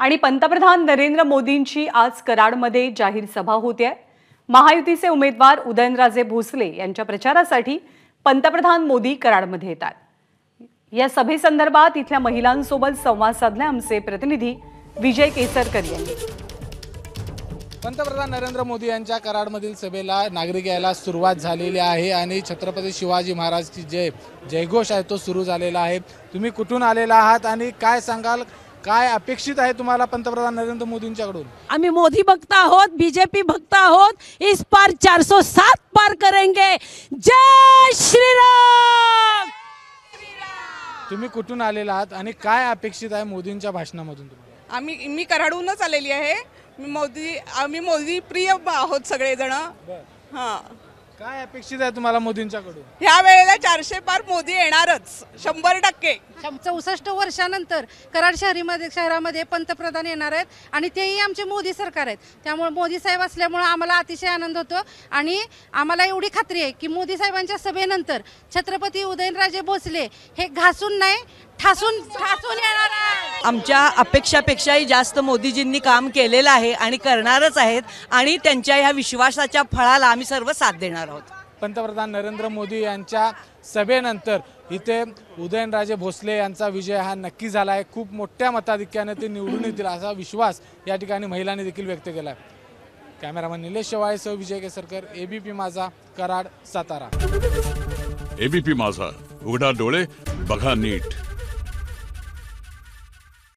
आणि पंतप्रधान नरेंद्र मोदींची आज कराडमध्ये जाहीर सभा होते आहे महायुतीचे उमेदवार उदयनराजे भोसले यांच्या प्रचारासाठी पंतप्रधान मोदी कराडमध्ये येतात या सभेसंदर्भात इथल्या महिलांसोबत संवाद साधले आमचे प्रतिनिधी विजय केसरकर यांनी पंतप्रधान नरेंद्र मोदी यांच्या कराडमधील सभेला नागरिक यायला सुरुवात झालेली आहे आणि छत्रपती शिवाजी महाराजची जय जयघोष आहे तो सुरू झालेला आहे तुम्ही कुठून आलेला आहात आणि काय सांगाल काय अपेक्षित आहे तुम्हाला पंतप्रधान नरेंद्र मोदींच्याकडून आम्ही मोदी भक्त आहोत बीजेपी भक्त आहोत इस पार चार सो सात पार करेंगे जय श्रीराम तुम्ही कुठून आलेला आहात आणि काय अपेक्षित आहे मोदींच्या भाषणामधून तुम्हाला आम्ही मी कराडूनच आलेली आहे मी मोदी आम्ही मोदी प्रिय आहोत सगळेजण हां काय अपेक्षित आहे तुम्हाला मोदींच्याकडून ह्या वेळेला चारशे पार मोदी येणारच शंभर टक्के चौसष्ट वर्षानंतर कराड शहरीमध्ये शहरामध्ये पंतप्रधान येणार आहेत आणि तेही आमचे मोदी सरकार आहेत त्यामुळे मोदी साहेब असल्यामुळे आम्हाला अतिशय आनंद होतो आणि आम्हाला एवढी खात्री आहे की मोदी साहेबांच्या सभेनंतर छत्रपती उदयनराजे भोसले हे घासून नाही ठासून ठासून येणार आहे आमच्या अपेक्षापेक्षाही जास्त मोदीजींनी काम केलेलं आहे आणि करणारच आहेत आणि त्यांच्या ह्या विश्वासाच्या फळाला आम्ही सर्व साथ देणार आहोत पंतप्रधान नरेंद्र मोदी यांच्या सभेनंतर इथे उदयनराजे भोसले यांचा विजय हा नक्की झाला आहे खूप मोठ्या मताधिक्याने ते निवडून येतील असा विश्वास या ठिकाणी महिलांनी देखील व्यक्त केला आहे कॅमेरामन निलेश सह विजय केसरकर एबीपी माझा कराड सातारा एबीपी माझा उघडा डोळे बघा नीट